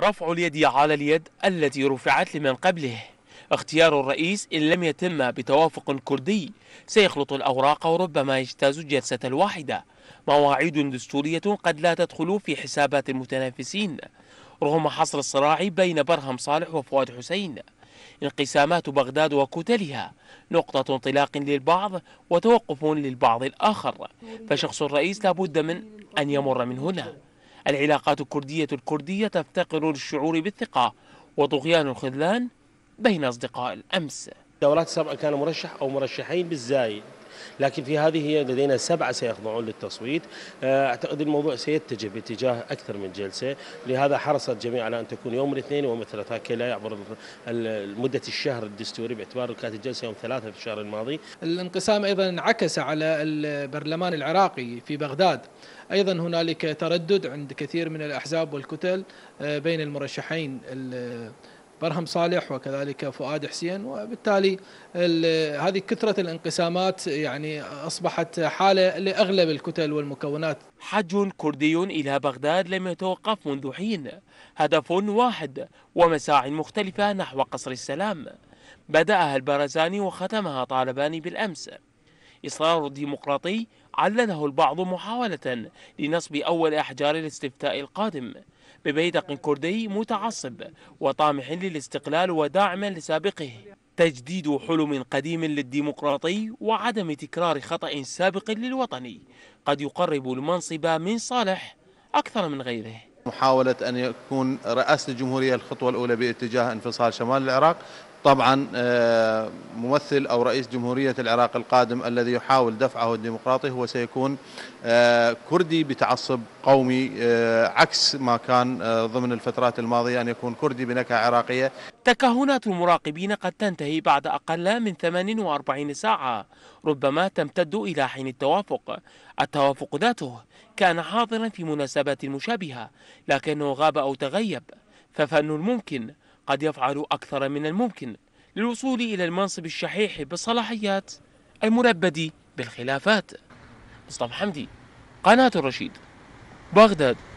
رفع اليد على اليد التي رفعت لمن قبله اختيار الرئيس إن لم يتم بتوافق كردي سيخلط الأوراق وربما يجتاز الجلسة الواحدة مواعيد دستورية قد لا تدخل في حسابات المتنافسين رغم حصر الصراع بين برهم صالح وفؤاد حسين انقسامات بغداد وكتلها نقطة انطلاق للبعض وتوقف للبعض الآخر فشخص الرئيس لابد من أن يمر من هنا العلاقات الكردية الكردية تفتقر للشعور بالثقة وطغيان الخذلان بين أصدقاء الأمس دورات السبعة كان مرشح أو مرشحين بالزايد لكن في هذه لدينا سبعة سيخضعون للتصويت آه، أعتقد الموضوع سيتجه باتجاه أكثر من جلسة لهذا حرص الجميع على أن تكون يوم الاثنين ويوم الثلاثاء كي لا يعبر مدة الشهر الدستوري باعتبار كانت الجلسة يوم ثلاثة في الشهر الماضي الانقسام أيضا انعكس على البرلمان العراقي في بغداد ايضا هنالك تردد عند كثير من الاحزاب والكتل آه، بين المرشحين برهم صالح وكذلك فؤاد حسين وبالتالي هذه كثرة الانقسامات يعني أصبحت حالة لأغلب الكتل والمكونات حج كردي إلى بغداد لم يتوقف منذ حين هدف واحد ومساع مختلفة نحو قصر السلام بدأها البرزاني وختمها طالبان بالأمس إصرار ديمقراطي علله البعض محاولة لنصب أول أحجار الاستفتاء القادم ببيدق كردي متعصب وطامح للاستقلال وداعم لسابقه تجديد حلم قديم للديمقراطي وعدم تكرار خطأ سابق للوطني قد يقرب المنصب من صالح أكثر من غيره محاولة أن يكون رئاسة الجمهورية الخطوة الأولى باتجاه انفصال شمال العراق طبعا آه، ممثل أو رئيس جمهورية العراق القادم الذي يحاول دفعه الديمقراطي هو سيكون آه، كردي بتعصب قومي آه، عكس ما كان ضمن الفترات الماضية أن يكون كردي بنكهة عراقية تكهنات المراقبين قد تنتهي بعد أقل من 48 ساعة ربما تمتد إلى حين التوافق التوافق ذاته كان حاضرا في مناسبات مشابهة لكنه غاب أو تغيب ففن الممكن قد يفعل أكثر من الممكن للوصول إلى المنصب الشحيح بالصلاحيات المربد بالخلافات مصطفى حمدي قناة الرشيد بغداد